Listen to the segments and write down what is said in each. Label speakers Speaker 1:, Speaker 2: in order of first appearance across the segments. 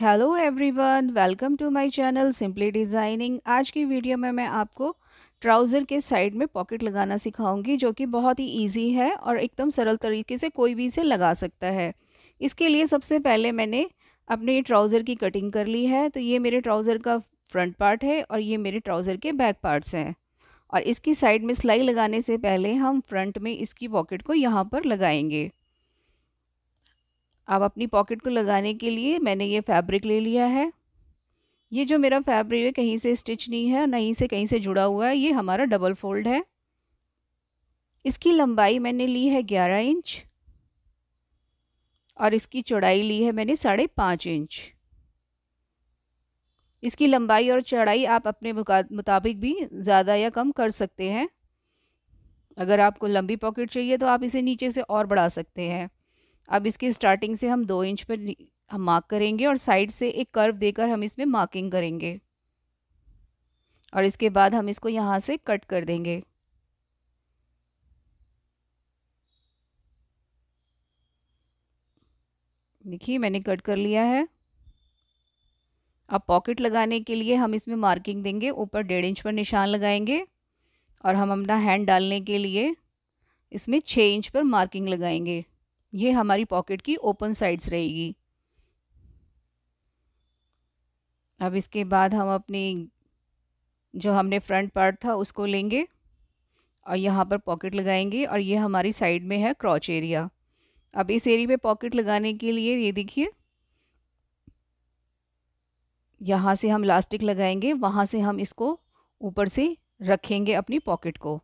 Speaker 1: hello everyone welcome to my channel simply designing आज की video में मैं आपको ट्राउज़र के साइड में पॉकेट लगाना सिखाऊंगी जो कि बहुत ही इजी है और एकदम सरल तरीके से कोई भी इसे लगा सकता है इसके लिए सबसे पहले मैंने अपने ट्राउज़र की कटिंग कर ली है तो ये मेरे ट्राउज़र का फ्रंट पार्ट है और ये मेरे ट्राउज़र के बैक पार्ट्स हैं और इसकी साइड में सिलाई लगाने से पहले हम फ्रंट में इसकी पॉकेट को यहाँ पर लगाएंगे अब अपनी पॉकेट को लगाने के लिए मैंने ये फैब्रिक ले लिया है ये जो मेरा फैब्रिक है कहीं से स्टिच नहीं है नहीं से कहीं से जुड़ा हुआ है ये हमारा डबल फोल्ड है इसकी लंबाई मैंने ली है ग्यारह इंच और इसकी चौड़ाई ली है मैंने साढ़े पाँच इंच इसकी लंबाई और चौड़ाई आप अपने मुताबिक भी ज़्यादा या कम कर सकते हैं अगर आपको लंबी पॉकेट चाहिए तो आप इसे नीचे से और बढ़ा सकते हैं अब इसकी स्टार्टिंग से हम दो इंच पर हम मार्क करेंगे और साइड से एक कर्व देकर हम इसमें मार्किंग करेंगे और इसके बाद हम इसको यहाँ से कट कर देंगे देखिए मैंने कट कर लिया है अब पॉकेट लगाने के लिए हम इसमें मार्किंग देंगे ऊपर डेढ़ इंच पर निशान लगाएंगे और हम अपना हैंड डालने के लिए इसमें छः इंच पर मार्किंग लगाएंगे ये हमारी पॉकेट की ओपन साइड्स रहेगी अब इसके बाद हम अपनी जो हमने फ्रंट पार्ट था उसको लेंगे और यहाँ पर पॉकेट लगाएंगे और ये हमारी साइड में है क्रॉच एरिया अब इस एरिया पे पॉकेट लगाने के लिए ये देखिए यहाँ से हम लास्टिक लगाएंगे वहाँ से हम इसको ऊपर से रखेंगे अपनी पॉकेट को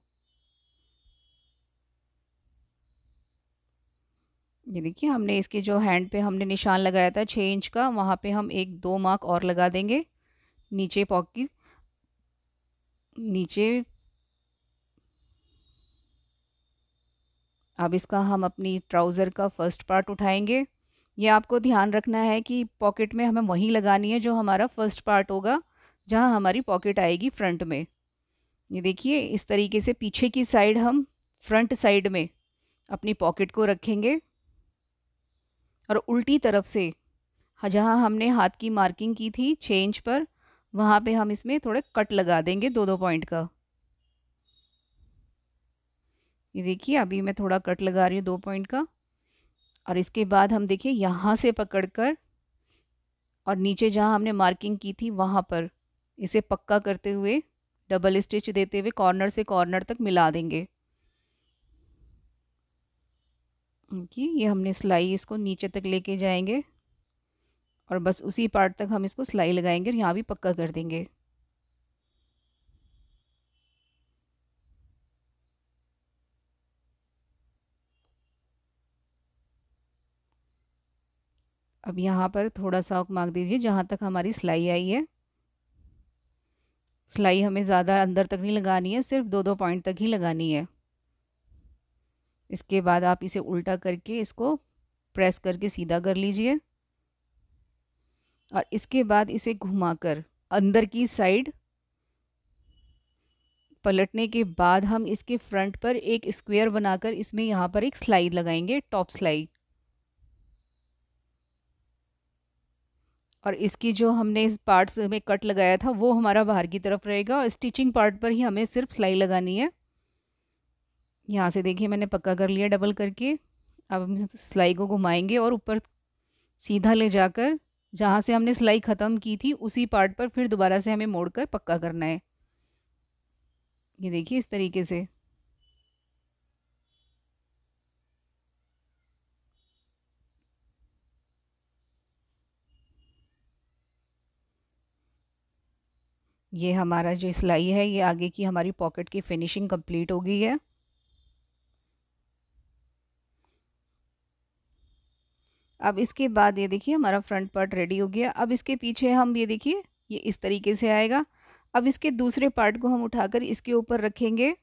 Speaker 1: ये देखिए हमने इसके जो हैंड पे हमने निशान लगाया था छः इंच का वहाँ पे हम एक दो मार्क और लगा देंगे नीचे पॉकेट नीचे अब इसका हम अपनी ट्राउज़र का फर्स्ट पार्ट उठाएंगे ये आपको ध्यान रखना है कि पॉकेट में हमें वहीं लगानी है जो हमारा फर्स्ट पार्ट होगा जहाँ हमारी पॉकेट आएगी फ्रंट में ये देखिए इस तरीके से पीछे की साइड हम फ्रंट साइड में अपनी पॉकेट को रखेंगे और उल्टी तरफ से जहाँ हमने हाथ की मार्किंग की थी छः इंच पर वहाँ पे हम इसमें थोड़े कट लगा देंगे दो दो पॉइंट का ये देखिए अभी मैं थोड़ा कट लगा रही हूँ दो पॉइंट का और इसके बाद हम देखिए यहाँ से पकड़कर और नीचे जहाँ हमने मार्किंग की थी वहाँ पर इसे पक्का करते हुए डबल स्टिच देते हुए कॉर्नर से कॉर्नर तक मिला देंगे कि ये हमने सिलाई इसको नीचे तक लेके जाएंगे और बस उसी पार्ट तक हम इसको सिलाई लगाएंगे और यहाँ भी पक्का कर देंगे अब यहाँ पर थोड़ा सा औक मांग दीजिए जहाँ तक हमारी सिलाई आई है सिलाई हमें ज़्यादा अंदर तक नहीं लगानी है सिर्फ दो दो पॉइंट तक ही लगानी है इसके बाद आप इसे उल्टा करके इसको प्रेस करके सीधा कर लीजिए और इसके बाद इसे घुमाकर अंदर की साइड पलटने के बाद हम इसके फ्रंट पर एक स्क्वायर बनाकर इसमें यहाँ पर एक स्लाइड लगाएंगे टॉप स्लाइड और इसकी जो हमने इस पार्ट्स में कट लगाया था वो हमारा बाहर की तरफ रहेगा और स्टिचिंग पार्ट पर ही हमें सिर्फ सिलाई लगानी है यहाँ से देखिए मैंने पक्का कर लिया डबल करके अब हम सिलाई को घुमाएंगे और ऊपर सीधा ले जाकर जहाँ से हमने सिलाई ख़त्म की थी उसी पार्ट पर फिर दोबारा से हमें मोड़ कर पक्का करना है ये देखिए इस तरीके से ये हमारा जो सिलाई है ये आगे की हमारी पॉकेट की फिनिशिंग कंप्लीट हो गई है अब इसके बाद ये देखिए हमारा फ्रंट पार्ट रेडी हो गया अब इसके पीछे हम ये देखिए ये इस तरीके से आएगा अब इसके दूसरे पार्ट को हम उठाकर इसके ऊपर रखेंगे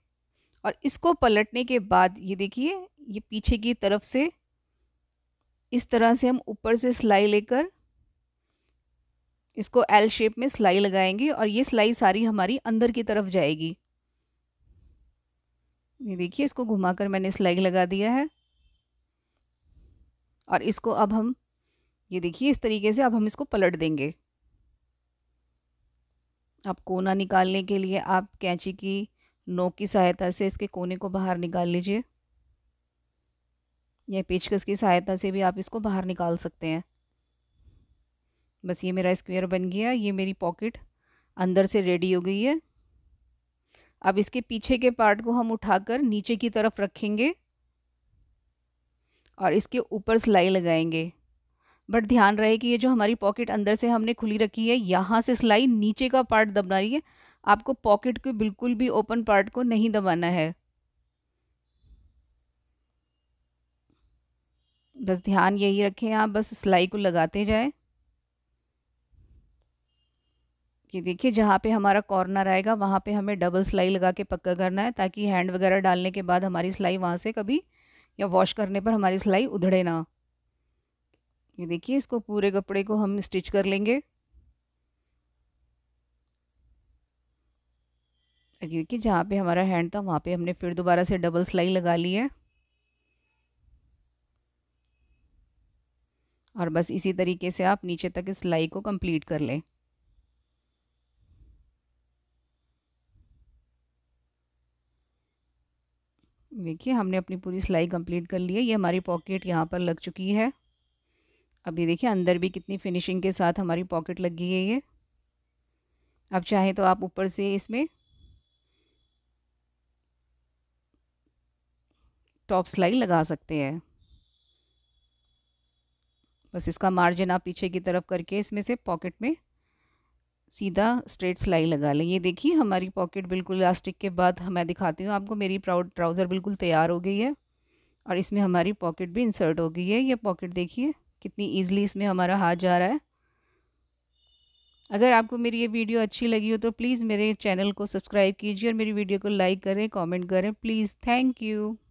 Speaker 1: और इसको पलटने के बाद ये देखिए ये पीछे की तरफ से इस तरह से हम ऊपर से सिलाई लेकर इसको एल शेप में सिलाई लगाएंगे और ये सिलाई सारी हमारी अंदर की तरफ जाएगी ये देखिए इसको घुमाकर मैंने सिलाई लगा दिया है और इसको अब हम ये देखिए इस तरीके से अब हम इसको पलट देंगे अब कोना निकालने के लिए आप कैंची की नोक की सहायता से इसके कोने को बाहर निकाल लीजिए या पेचकस की सहायता से भी आप इसको बाहर निकाल सकते हैं बस ये मेरा स्क्वायर बन गया ये मेरी पॉकेट अंदर से रेडी हो गई है अब इसके पीछे के पार्ट को हम उठाकर नीचे की तरफ रखेंगे और इसके ऊपर सिलाई लगाएंगे बट ध्यान रहे कि ये जो हमारी पॉकेट अंदर से हमने खुली रखी है यहाँ से सिलाई नीचे का पार्ट दबना रही है आपको पॉकेट के बिल्कुल भी ओपन पार्ट को नहीं दबाना है बस ध्यान यही रखें आप बस सिलाई को लगाते जाएं कि देखिए जहाँ पे हमारा कॉर्नर आएगा वहाँ पे हमें डबल सिलाई लगा के पक्का करना है ताकि हैंड वगैरह डालने के बाद हमारी सिलाई वहाँ से कभी या वॉश करने पर हमारी सिलाई उधड़े ना ये देखिए इसको पूरे कपड़े को हम स्टिच कर लेंगे देखिए जहाँ पे हमारा हैंड था वहाँ पे हमने फिर दोबारा से डबल सिलाई लगा ली है और बस इसी तरीके से आप नीचे तक इस सिलाई को कंप्लीट कर लें देखिए हमने अपनी पूरी सिलाई कंप्लीट कर ली है ये हमारी पॉकेट यहाँ पर लग चुकी है अब ये देखिए अंदर भी कितनी फिनिशिंग के साथ हमारी पॉकेट लग गई है ये अब चाहे तो आप ऊपर से इसमें टॉप सिलाई लगा सकते हैं बस इसका मार्जिन आप पीछे की तरफ करके इसमें से पॉकेट में सीधा स्ट्रेट सिलाई लगा लें ये देखिए हमारी पॉकेट बिल्कुल इलास्टिक के बाद मैं दिखाती हूँ आपको मेरी प्राउड ट्राउज़र बिल्कुल तैयार हो गई है और इसमें हमारी पॉकेट भी इंसर्ट हो गई है ये पॉकेट देखिए कितनी ईजिली इसमें हमारा हाथ जा रहा है अगर आपको मेरी ये वीडियो अच्छी लगी हो तो प्लीज़ मेरे चैनल को सब्सक्राइब कीजिए और मेरी वीडियो को लाइक करें कमेंट करें प्लीज़ थैंक यू